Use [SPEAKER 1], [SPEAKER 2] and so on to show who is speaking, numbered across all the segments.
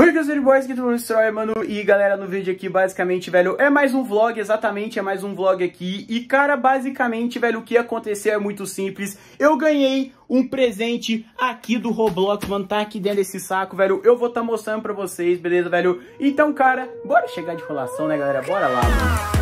[SPEAKER 1] Oi, Gazuri Boys, aqui do Destroyer, mano, e galera, no vídeo aqui, basicamente, velho, é mais um vlog, exatamente, é mais um vlog aqui, e cara, basicamente, velho, o que aconteceu é muito simples, eu ganhei um presente aqui do Roblox, mano, tá aqui dentro desse saco, velho, eu vou tá mostrando pra vocês, beleza, velho? Então, cara, bora chegar de rolação, né, galera, bora lá, mano.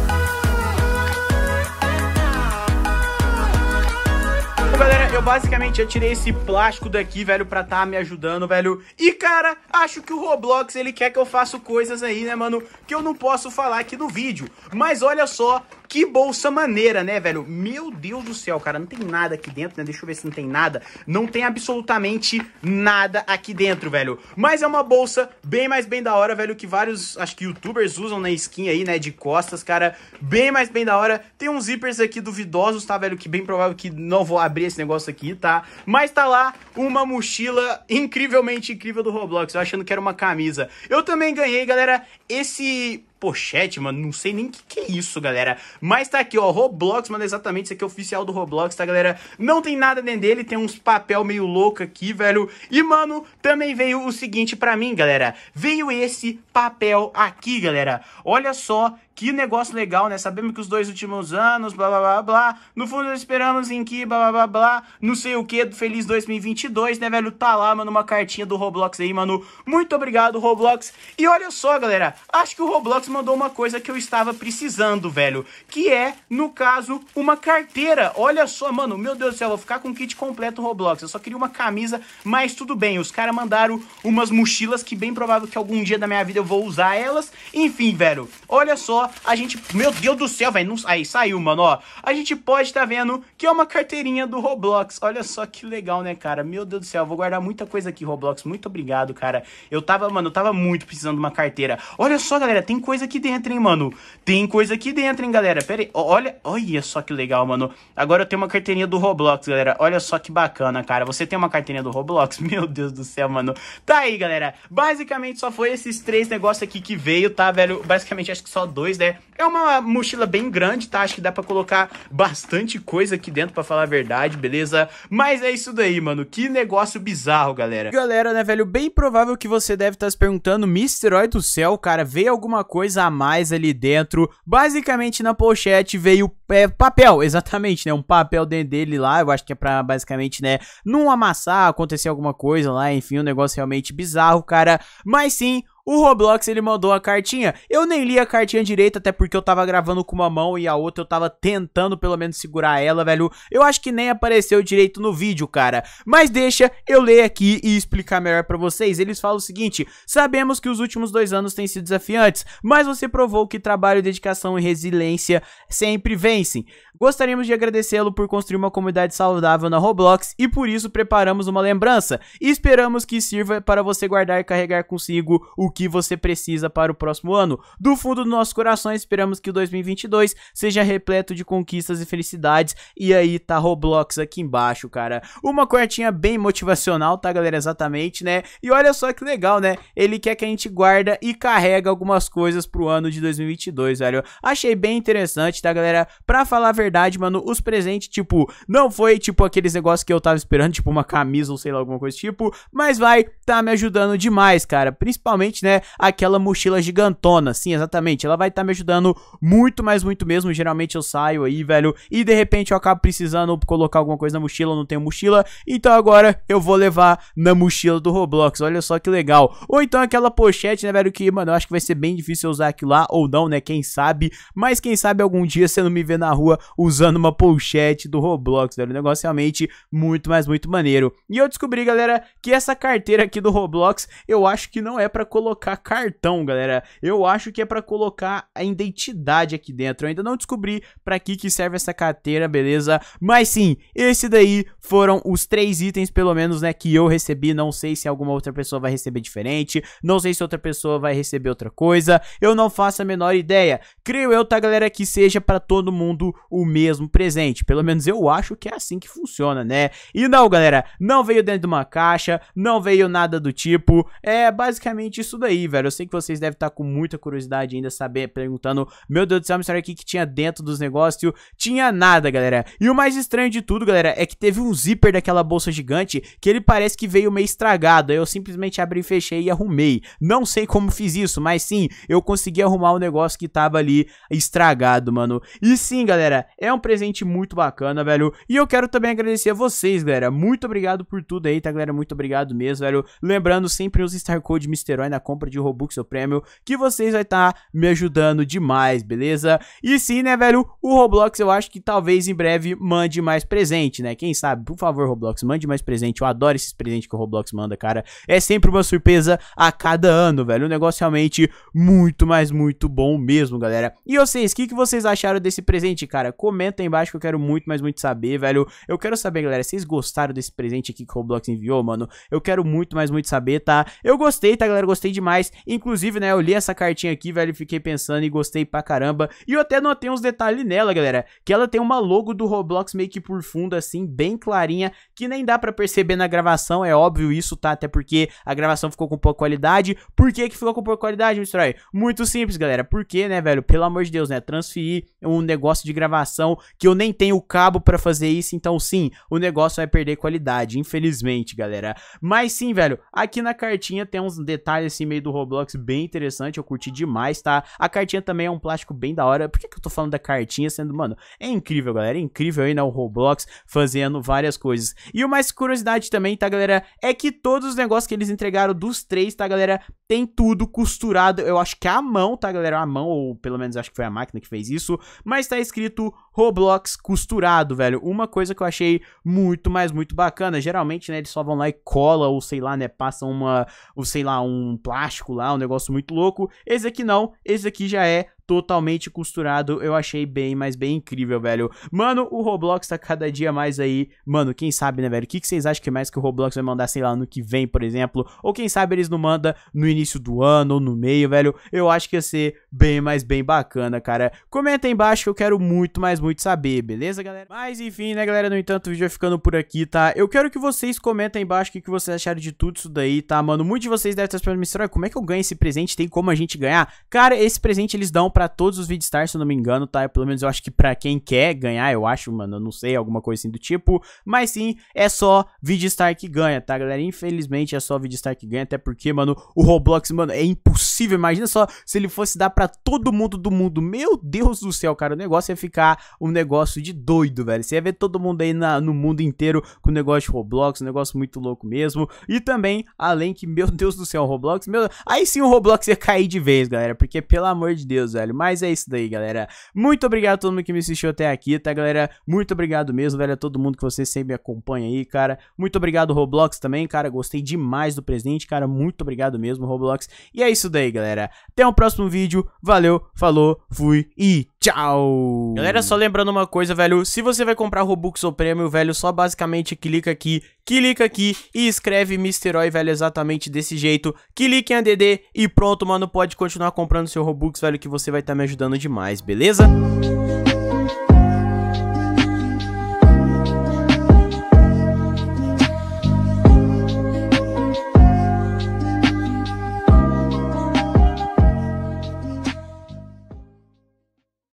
[SPEAKER 1] eu basicamente já tirei esse plástico daqui, velho, pra tá me ajudando, velho. E, cara, acho que o Roblox, ele quer que eu faça coisas aí, né, mano, que eu não posso falar aqui no vídeo. Mas olha só, que bolsa maneira, né, velho? Meu Deus do céu, cara, não tem nada aqui dentro, né? Deixa eu ver se não tem nada. Não tem absolutamente nada aqui dentro, velho. Mas é uma bolsa bem mais bem da hora, velho, que vários, acho que youtubers usam na skin aí, né, de costas, cara. Bem mais bem da hora. Tem uns zippers aqui duvidosos, tá, velho? Que bem provável que não vou abrir esse negócio aqui, tá? Mas tá lá uma mochila incrivelmente incrível do Roblox. Eu achando que era uma camisa. Eu também ganhei, galera, esse pochete, mano. Não sei nem o que, que, é isso, galera. Mas tá aqui, ó. Roblox, mano, exatamente. Isso aqui é oficial do Roblox, tá, galera? Não tem nada dentro dele. Tem uns papel meio louco aqui, velho. E, mano, também veio o seguinte pra mim, galera. Veio esse papel aqui, galera. Olha só que negócio legal, né? Sabemos que os dois últimos anos, blá blá blá blá. No fundo, esperamos em que, blá blá blá blá. Não sei o que, feliz 2022, né, velho? Tá lá, mano, uma cartinha do Roblox aí, mano. Muito obrigado, Roblox. E olha só, galera. Acho que o Roblox mandou uma coisa que eu estava precisando, velho. Que é, no caso, uma carteira. Olha só, mano. Meu Deus do céu, eu vou ficar com o kit completo Roblox. Eu só queria uma camisa, mas tudo bem. Os caras mandaram umas mochilas que bem provável que algum dia da minha vida eu vou usar elas. Enfim, velho. Olha só a gente. Meu Deus do céu, velho. Não... Aí saiu, mano, ó. A gente pode tá vendo que é uma carteirinha do Roblox. Olha só que legal, né, cara? Meu Deus do céu, eu vou guardar muita coisa aqui, Roblox. Muito obrigado, cara. Eu tava, mano, eu tava muito precisando de uma carteira. Olha só, galera, tem coisa aqui dentro, hein, mano. Tem coisa aqui dentro, hein, galera. Pera aí, olha, olha só que legal, mano. Agora eu tenho uma carteirinha do Roblox, galera. Olha só que bacana, cara. Você tem uma carteirinha do Roblox? Meu Deus do céu, mano. Tá aí, galera. Basicamente só foi esses três negócios aqui que veio, tá, velho? Basicamente acho que só dois 2, né? É uma mochila bem grande, tá? Acho que dá para colocar bastante coisa aqui dentro, para falar a verdade, beleza? Mas é isso daí, mano. Que negócio bizarro, galera. Galera, né, velho? Bem provável que você deve estar tá se perguntando, Misterói do céu, cara, veio alguma coisa a mais ali dentro. Basicamente, na pochete veio é, papel, exatamente, né? Um papel dentro dele lá. Eu acho que é pra, basicamente, né, não amassar, acontecer alguma coisa lá, enfim, um negócio realmente bizarro, cara. Mas sim, o Roblox, ele mandou a cartinha. Eu nem li a cartinha direito, até porque eu tava gravando com uma mão e a outra eu tava tentando pelo menos segurar ela, velho. Eu acho que nem apareceu direito no vídeo, cara. Mas deixa eu ler aqui e explicar melhor pra vocês. Eles falam o seguinte, sabemos que os últimos dois anos têm sido desafiantes, mas você provou que trabalho, dedicação e resiliência sempre vencem. Gostaríamos de agradecê-lo por construir uma comunidade saudável na Roblox e por isso preparamos uma lembrança. E esperamos que sirva para você guardar e carregar consigo o que você precisa para o próximo ano. Do fundo do nosso coração, esperamos que 2022 seja repleto de conquistas e felicidades. E aí tá Roblox aqui embaixo, cara. Uma cortinha bem motivacional, tá, galera? Exatamente, né? E olha só que legal, né? Ele quer que a gente guarda e carrega algumas coisas pro ano de 2022, velho. Achei bem interessante, tá, galera? Pra falar a verdade, mano, os presentes, tipo, não foi, tipo, aqueles negócios que eu tava esperando, tipo, uma camisa ou sei lá, alguma coisa tipo, mas vai tá me ajudando demais, cara. Principalmente, né? né, aquela mochila gigantona. Sim, exatamente, ela vai estar tá me ajudando muito, mas muito mesmo. Geralmente eu saio aí, velho, e de repente eu acabo precisando colocar alguma coisa na mochila, eu não tenho mochila. Então agora eu vou levar na mochila do Roblox, olha só que legal. Ou então aquela pochete, né, velho, que, mano, eu acho que vai ser bem difícil usar aquilo lá, ou não, né, quem sabe. Mas quem sabe algum dia você não me vê na rua usando uma pochete do Roblox, velho. O negócio é realmente muito, mas muito maneiro. E eu descobri, galera, que essa carteira aqui do Roblox, eu acho que não é pra colocar colocar cartão, galera. Eu acho que é para colocar a identidade aqui dentro. Eu ainda não descobri para que que serve essa carteira, beleza? Mas sim, esse daí foram os três itens, pelo menos, né, que eu recebi. Não sei se alguma outra pessoa vai receber diferente. Não sei se outra pessoa vai receber outra coisa. Eu não faço a menor ideia. Creio eu, tá, galera, que seja para todo mundo o mesmo presente. Pelo menos eu acho que é assim que funciona, né? E não, galera, não veio dentro de uma caixa, não veio nada do tipo. É basicamente isso isso daí, velho. Eu sei que vocês devem estar tá com muita curiosidade ainda, saber, perguntando, meu Deus do céu, Mr. aqui que tinha dentro dos negócios. Tinha nada, galera. E o mais estranho de tudo, galera, é que teve um zíper daquela bolsa gigante que ele parece que veio meio estragado. Aí eu simplesmente abri, fechei e arrumei. Não sei como fiz isso, mas sim, eu consegui arrumar o um negócio que tava ali estragado, mano. E sim, galera, é um presente muito bacana, velho. E eu quero também agradecer a vocês, galera. Muito obrigado por tudo aí, tá, galera? Muito obrigado mesmo, velho. Lembrando sempre os Star Code Misterói na compra de Robux ou Premium, que vocês vai estar tá me ajudando demais, beleza? E sim, né, velho, o Roblox eu acho que talvez em breve mande mais presente, né? Quem sabe, por favor, Roblox, mande mais presente. Eu adoro esses presentes que o Roblox manda, cara. É sempre uma surpresa a cada ano, velho. o negócio realmente muito, mas muito bom mesmo, galera. E vocês, o que, que vocês acharam desse presente, cara? Comenta aí embaixo que eu quero muito, mas muito saber, velho. Eu quero saber, galera, vocês gostaram desse presente aqui que o Roblox enviou, mano? Eu quero muito, mas muito saber, tá? Eu gostei, tá, galera? Gostei demais. Inclusive, né, eu li essa cartinha aqui, velho, fiquei pensando e gostei pra caramba. E eu até notei uns detalhes nela, galera, que ela tem uma logo do Roblox meio que por fundo, assim, bem clarinha, que nem dá pra perceber na gravação, é óbvio isso, tá? Até porque a gravação ficou com pouca qualidade. Por que que ficou com pouca qualidade, Mistrói? Muito simples, galera, porque, né, velho, pelo amor de Deus, né, transferir um negócio de gravação que eu nem tenho cabo pra fazer isso, então sim, o negócio vai perder qualidade, infelizmente, galera. Mas sim, velho, aqui na cartinha tem uns detalhes, assim, meio do Roblox bem interessante, eu curti demais, tá? A cartinha também é um plástico bem da hora. Por que, que eu tô falando da cartinha sendo, mano? É incrível, galera. É incrível aí, né? O Roblox fazendo várias coisas. E o mais curiosidade também, tá, galera? É que todos os negócios que eles entregaram dos três, tá, galera? Tem tudo costurado. Eu acho que é a mão, tá, galera? É a mão, ou pelo menos acho que foi a máquina que fez isso. Mas tá escrito Roblox costurado, velho. Uma coisa que eu achei muito, mas muito bacana. Geralmente, né, eles só vão lá e cola, ou sei lá, né, passam uma, ou sei lá, um plástico Plástico lá, um negócio muito louco. Esse aqui não, esse aqui já é totalmente costurado. Eu achei bem, mas bem incrível, velho. Mano, o Roblox tá cada dia mais aí. Mano, quem sabe, né, velho? O que, que vocês acham que é mais que o Roblox vai mandar, sei lá, ano que vem, por exemplo? Ou quem sabe eles não mandam no início do ano ou no meio, velho? Eu acho que ia ser bem, mas bem bacana, cara. Comenta aí embaixo que eu quero muito, mas muito saber, beleza, galera? Mas enfim, né, galera? No entanto, o vídeo vai ficando por aqui, tá? Eu quero que vocês comentem embaixo o que, que vocês acharam de tudo isso daí, tá, mano? Muitos de vocês devem estar se perguntando, como é que eu ganho esse presente? Tem como a gente ganhar? Cara, esse presente eles dão para todos os Vidstars, se eu não me engano, tá? Pelo menos eu acho que para quem quer ganhar, eu acho, mano, eu não sei, alguma coisa assim do tipo. Mas sim, é só Vidstar que ganha, tá, galera? Infelizmente é só Vidstar que ganha, até porque, mano, o Roblox, mano, é impossível. Imagina só se ele fosse dar para todo mundo do mundo. Meu Deus do céu, cara, o negócio ia ficar um negócio de doido, velho. Você ia ver todo mundo aí na, no mundo inteiro com o negócio de Roblox, um negócio muito louco mesmo. E também, além que, meu Deus do céu, o Roblox, meu... aí sim o Roblox ia cair de vez, galera, porque pelo amor de Deus, velho velho. Mas é isso daí, galera. Muito obrigado a todo mundo que me assistiu até aqui, tá, galera? Muito obrigado mesmo, velho, a todo mundo que você sempre acompanha aí, cara. Muito obrigado, Roblox, também, cara. Gostei demais do presente, cara. Muito obrigado mesmo, Roblox. E é isso daí, galera. Até o próximo vídeo. Valeu, falou, fui e Tchau! Galera, só lembrando uma coisa, velho. Se você vai comprar Robux ou Prêmio, velho, só basicamente clica aqui, clica aqui e escreve Misteroi, velho, exatamente desse jeito. Clique em ADD e pronto, mano. Pode continuar comprando seu Robux, velho, que você vai estar tá me ajudando demais, beleza?